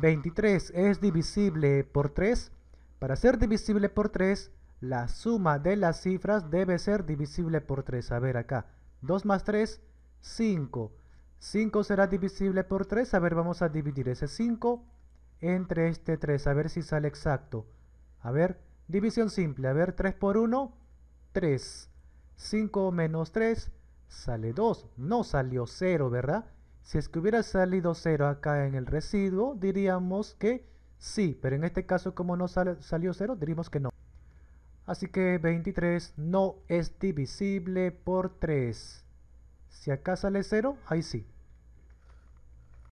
23 es divisible por 3. Para ser divisible por 3, la suma de las cifras debe ser divisible por 3. A ver acá, 2 más 3, 5. 5 será divisible por 3. A ver, vamos a dividir ese 5 entre este 3. A ver si sale exacto. A ver, división simple. A ver, 3 por 1, 3. 5 menos 3, sale 2. No salió 0, ¿verdad? Si es que hubiera salido 0 acá en el residuo, diríamos que sí, pero en este caso como no salió 0, diríamos que no. Así que 23 no es divisible por 3. Si acá sale 0, ahí sí.